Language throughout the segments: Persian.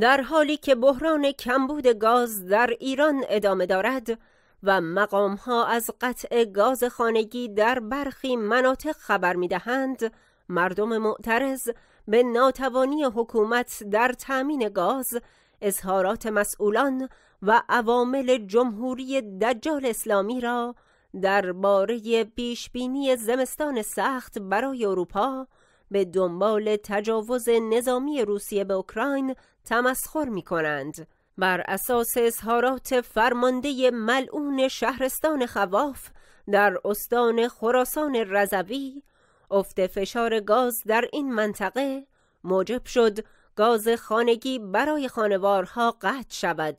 در حالی که بحران کمبود گاز در ایران ادامه دارد و مقام ها از قطع گاز خانگی در برخی مناطق خبر می دهند، مردم معترض به ناتوانی حکومت در تأمین گاز، اظهارات مسئولان و عوامل جمهوری دجال اسلامی را درباره پیشبینی زمستان سخت برای اروپا به دنبال تجاوز نظامی روسیه به اوکراین تمسخر می کنند. بر اساس اظهارات فرمانده ملعون شهرستان خواف در استان خراسان رضوی افت فشار گاز در این منطقه موجب شد گاز خانگی برای خانوارها قطع شود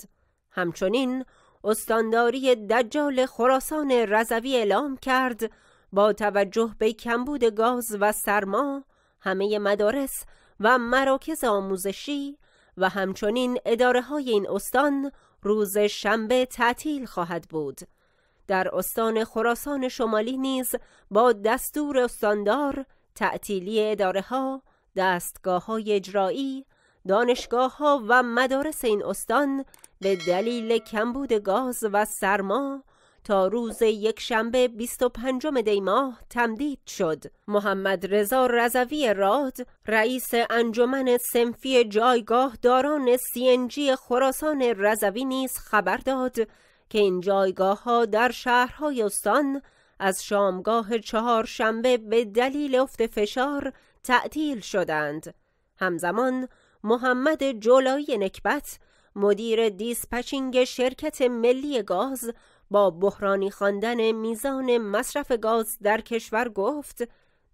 همچنین استانداری دجال خراسان رضوی اعلام کرد با توجه به کمبود گاز و سرما همه مدارس و مراکز آموزشی و همچنین اداره های این استان روز شنبه تعطیل خواهد بود. در استان خراسان شمالی نیز با دستور استاندار تعطیلی اداره ها، دستگاه های اجرایی، دانشگاه ها و مدارس این استان به دلیل کمبود گاز و سرما تا روز یک شنبه 25 دی ماه تمدید شد. محمد رضا رضوی راد رئیس انجمن سنفی جایگاه داران سینجی خراسان رضوی نیز خبر داد که این جایگاه ها در شهرهای استان از شامگاه چهار شنبه به دلیل افت فشار تعطیل شدند. همزمان محمد جولایی نکبت مدیر دیسپچینگ شرکت ملی گاز با بحرانی خواندن میزان مصرف گاز در کشور گفت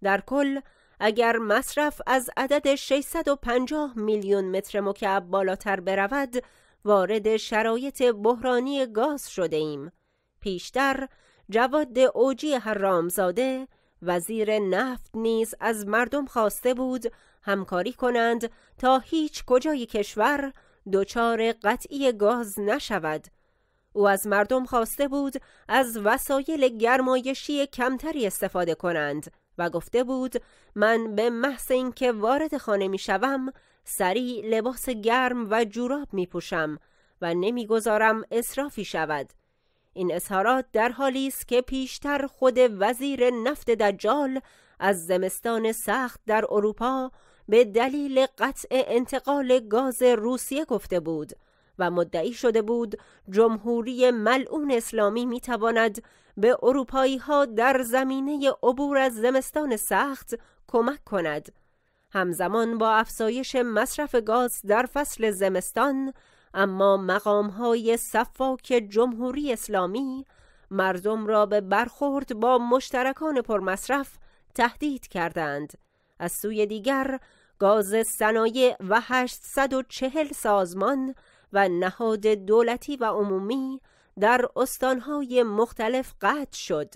در کل اگر مصرف از عدد 650 میلیون متر مکعب بالاتر برود وارد شرایط بحرانی گاز شده ایم پیشتر جواد اوجی حرامزاده وزیر نفت نیز از مردم خواسته بود همکاری کنند تا هیچ کجای کشور دچار قطعی گاز نشود او از مردم خواسته بود از وسایل گرمایشی کمتری استفاده کنند و گفته بود من به محض اینکه وارد خانه می شوم سریع لباس گرم و جوراب می پوشم و نمیگذارم اسرافی شود این اظهارات در حالی است که پیشتر خود وزیر نفت دجال از زمستان سخت در اروپا به دلیل قطع انتقال گاز روسیه گفته بود و مدعی شده بود جمهوری ملعون اسلامی می تواند به اروپایی ها در زمینه عبور از زمستان سخت کمک کند همزمان با افزایش مصرف گاز در فصل زمستان اما مقام های صفاک جمهوری اسلامی مردم را به برخورد با مشترکان پرمصرف تهدید کردند از سوی دیگر گاز صنایع و 840 سازمان و نهاد دولتی و عمومی در استانهای مختلف قطع شد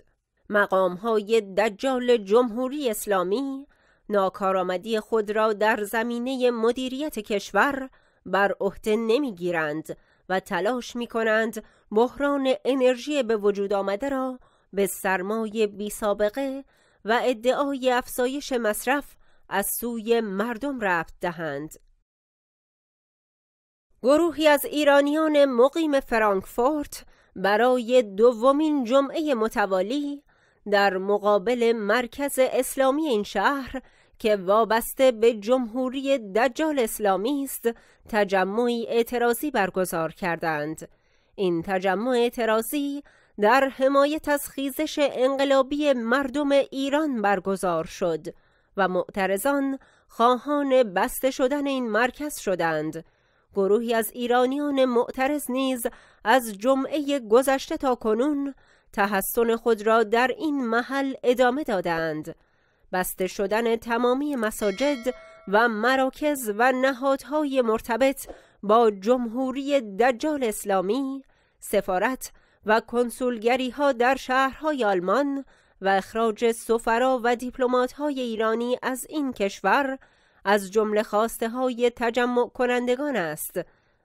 مقامهای دجال جمهوری اسلامی ناکارآمدی خود را در زمینه مدیریت کشور بر عهده نمیگیرند و تلاش می کنند بحران انرژی به وجود آمده را به سرمایه بی سابقه و ادعای افزایش مصرف از سوی مردم رفت دهند. گروهی از ایرانیان مقیم فرانکفورت برای دومین جمعه متوالی در مقابل مرکز اسلامی این شهر که وابسته به جمهوری دجال اسلامی است تجمعی اعتراضی برگزار کردند این تجمع اعتراضی در حمایت از خیزش انقلابی مردم ایران برگزار شد و معترضان خواهان بسته شدن این مرکز شدند گروهی از ایرانیان معترض نیز از جمعه گذشته تا کنون تحسن خود را در این محل ادامه دادند بسته شدن تمامی مساجد و مراکز و نهادهای مرتبط با جمهوری دجال اسلامی سفارت و کنسولگری ها در شهرهای آلمان و اخراج سفرا و دیپلمات های ایرانی از این کشور از جمله خواسته های تجمع کنندگان است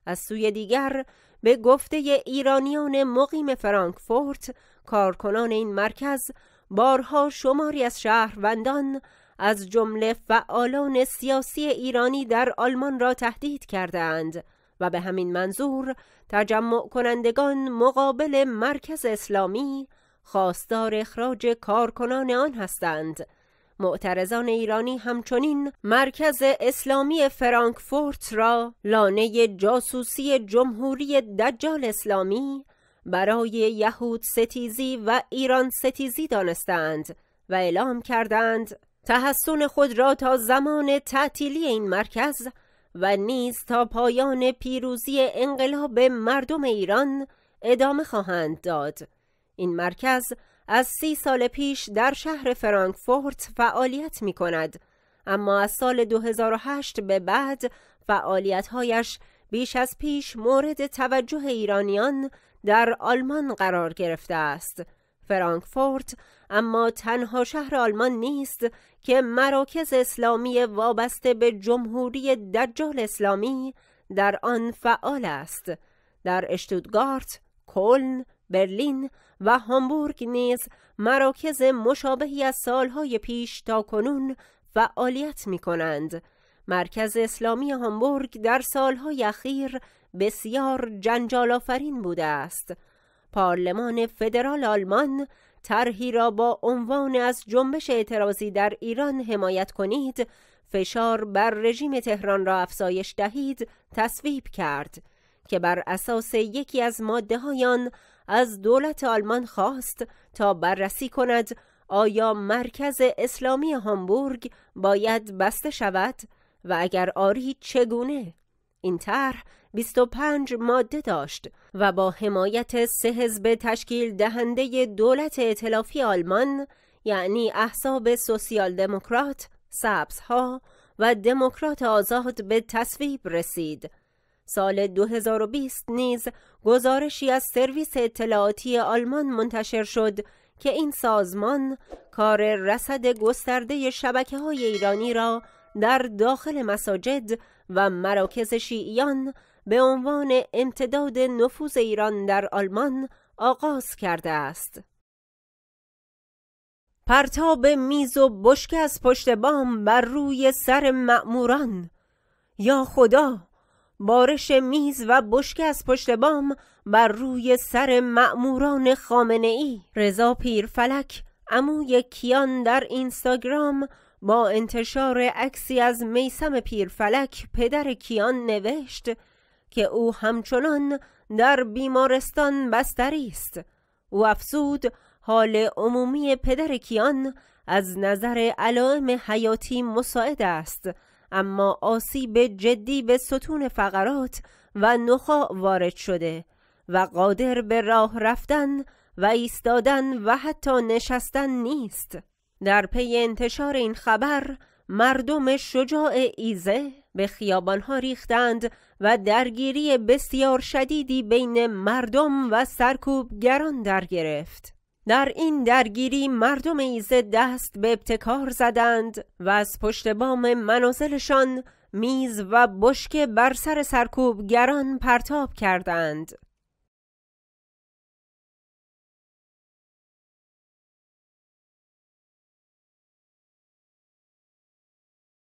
از سوی دیگر به گفته ایرانیان مقیم فرانکفورت کارکنان این مرکز بارها شماری از شهروندان از جمله فعالان سیاسی ایرانی در آلمان را تهدید اند و به همین منظور تجمع کنندگان مقابل مرکز اسلامی خواستار اخراج کارکنان آن هستند معترضان ایرانی همچنین مرکز اسلامی فرانکفورت را لانه جاسوسی جمهوری دجال اسلامی برای یهود ستیزی و ایران ستیزی دانستند و اعلام کردند تحسن خود را تا زمان تعطیلی این مرکز و نیز تا پایان پیروزی انقلاب مردم ایران ادامه خواهند داد این مرکز از سی سال پیش در شهر فرانکفورت فعالیت می کند اما از سال 2008 به بعد فعالیتهایش بیش از پیش مورد توجه ایرانیان در آلمان قرار گرفته است فرانکفورت اما تنها شهر آلمان نیست که مراکز اسلامی وابسته به جمهوری دجال اسلامی در آن فعال است در اشتودگارت، کلن، برلین و هامبورگ نیز مراکز مشابهی از سالهای پیش تا کنون فعالیت می کنند. مرکز اسلامی هامبورگ در سالهای اخیر بسیار جنجال آفرین بوده است. پارلمان فدرال آلمان طرحی را با عنوان از جنبش اعتراضی در ایران حمایت کنید فشار بر رژیم تهران را افزایش دهید تصویب کرد که بر اساس یکی از ماده آن از دولت آلمان خواست تا بررسی کند آیا مرکز اسلامی هامبورگ باید بسته شود و اگر آری چگونه؟ این طرح 25 ماده داشت و با حمایت سه حزب تشکیل دهنده دولت اطلافی آلمان یعنی احزاب سوسیال دموکرات، سبزها و دموکرات آزاد به تصویب رسید سال 2020 نیز گزارشی از سرویس اطلاعاتی آلمان منتشر شد که این سازمان کار رصد گسترده شبکه های ایرانی را در داخل مساجد و مراکز شیعیان به عنوان امتداد نفوذ ایران در آلمان آغاز کرده است. پرتاب میز و بشک از پشت بام بر روی سر مأموران یا خدا بارش میز و بشکه از پشت بام بر روی سر مأموران خامنه ای رضا پیرفلک عموی کیان در اینستاگرام با انتشار عکسی از میسم پیرفلک پدر کیان نوشت که او همچنان در بیمارستان بستری است او افزود حال عمومی پدر کیان از نظر علائم حیاتی مساعد است اما آسیب جدی به ستون فقرات و نخاع وارد شده و قادر به راه رفتن و ایستادن و حتی نشستن نیست در پی انتشار این خبر مردم شجاع ایزه به خیابانها ریختند و درگیری بسیار شدیدی بین مردم و سرکوبگران در گرفت در این درگیری مردم ایزه دست به ابتکار زدند و از پشت بام منازلشان میز و بشک بر سر سرکوبگران پرتاب کردند